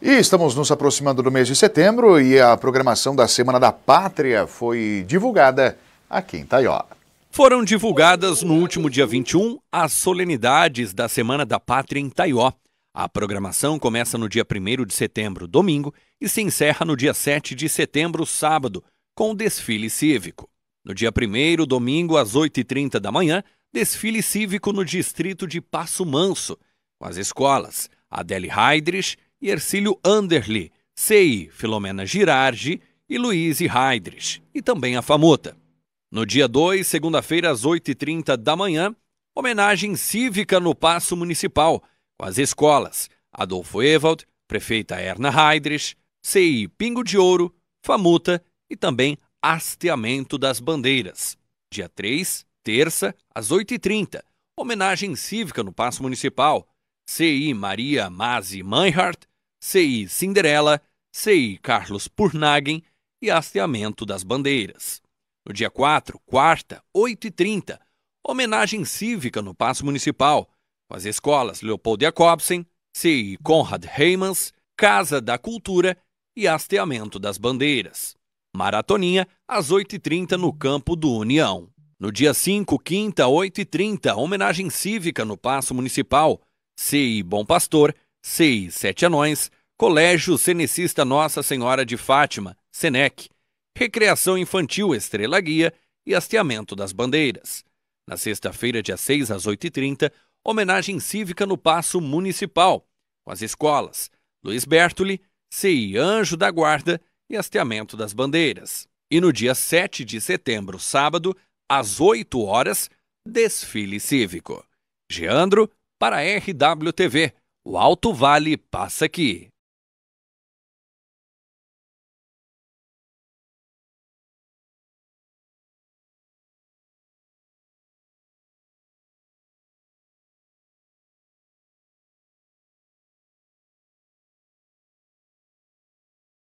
E estamos nos aproximando do mês de setembro e a programação da Semana da Pátria foi divulgada aqui em Taió. Foram divulgadas no último dia 21 as solenidades da Semana da Pátria em Taió. A programação começa no dia 1 de setembro, domingo, e se encerra no dia 7 de setembro, sábado, com o desfile cívico. No dia 1 domingo, às 8h30 da manhã, desfile cívico no distrito de Passo Manso, com as escolas Adele Heidrich, e Ercílio Anderli, CI Filomena Girardi e Luiz Heidrich, e também a Famuta. No dia 2, segunda-feira, às 8h30 da manhã, homenagem cívica no Paço Municipal, com as escolas Adolfo Ewald, prefeita Erna Heidrich, CI Pingo de Ouro, Famuta e também Hasteamento das Bandeiras. Dia 3, terça, às 8h30, homenagem cívica no Paço Municipal, CI Maria Mazi Meinhardt, CI Cinderela, CI Carlos Purnagen e Hasteamento das Bandeiras. No dia 4, quarta, 8h30, homenagem cívica no Paço Municipal, com as escolas Leopold Jacobsen, CI Conrad Reimans, Casa da Cultura e Hasteamento das Bandeiras. Maratoninha, às 8h30 no campo do União. No dia 5, quinta, 8h30, homenagem cívica no Paço Municipal, CI Bom Pastor seis, sete anões, Colégio Cenecista Nossa Senhora de Fátima, SENEC, Recreação Infantil Estrela Guia e Hasteamento das Bandeiras. Na sexta-feira, dia 6 às 8h30, homenagem cívica no Paço Municipal, com as escolas Luiz Bertoli, CI Anjo da Guarda e Hasteamento das Bandeiras. E no dia 7 de setembro, sábado, às 8 horas, desfile cívico. Geandro para a RWTV. O Alto Vale passa aqui.